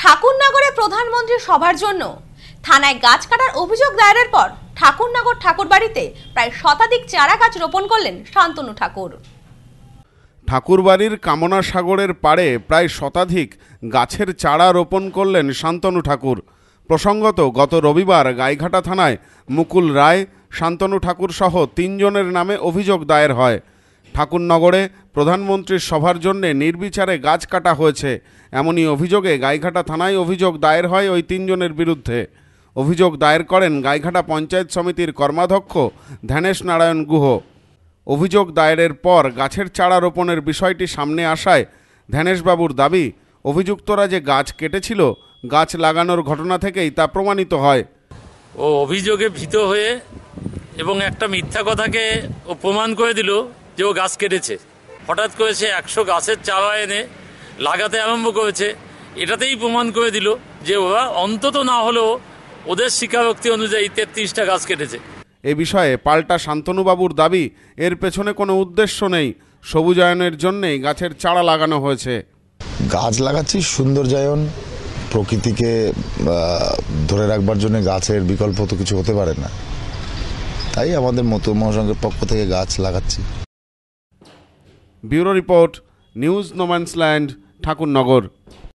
ঠাকুরনগরে প্রধানমন্ত্রী সভার জন্য থানায় গাছ কাটার অভিযোগ দায়েরের পর ঠাকুরনগর ঠাকুরবাড়িতে প্রায় শতাধিক চারা গাছ রোপণ করলেন শান্তনু ঠাকুর ঠাকুরবাড়ির কামনা সাগরের পাড়ে প্রায় শতাধিক গাছের চারা রোপণ করলেন শান্তনু ঠাকুর প্রসঙ্গত গত রবিবার গাইঘাটা থানায় মুকুল রায় শান্তনু ঠাকুর সহ তিনজনের নামে অভিযোগ দায়ের হয় ঠাকুরনগরে প্রধানমন্ত্রীর সভার জন্য নির্বিচারে গাছ কাটা হয়েছে এমনই অভিযোগে গাইঘাটা থানায় অভিযোগ দায়ের হয় ওই তিনজনের বিরুদ্ধে অভিযোগ দায়ের করেন গাইঘাটা পঞ্চায়েত সমিতির কর্মাধ্যক্ষ ধ্যানেশ নারায়ণ গুহ অভিযোগ দায়েরের পর গাছের চারা রোপণের বিষয়টি সামনে আসায় ধ্যানেশবাবুর দাবি অভিযুক্তরা যে গাছ কেটেছিল গাছ লাগানোর ঘটনা থেকেই তা প্রমাণিত হয় ও অভিযোগে ভীত হয়ে এবং একটা মিথ্যা কথাকে ও প্রমাণ করে দিল যে ও গাছ কেটেছে হঠাৎ করে সে একশো গাছের চারা এনে লাগাতে আরম্ভ করেছে এটাতেই প্রমাণ করে দিল যে ওরা অন্তত না হলেও ওদের স্বীকারোক্তি অনুযায়ী তেত্রিশটা গাছ কেটেছে এ বিষয়ে পাল্টা শান্তনুবাবুর দাবি এর পেছনে কোনো উদ্দেশ্য নেই সবুজায়নের জন্যেই গাছের চারা লাগানো হয়েছে গাছ লাগাচ্ছি সৌন্দর্যায়ন প্রকৃতিকে ধরে রাখবার জন্য গাছের বিকল্প তো কিছু হতে পারে না তাই আমাদের মতো মহাসংঘের পক্ষ থেকে গাছ লাগাচ্ছি bureau report news no man's land Thakurnagar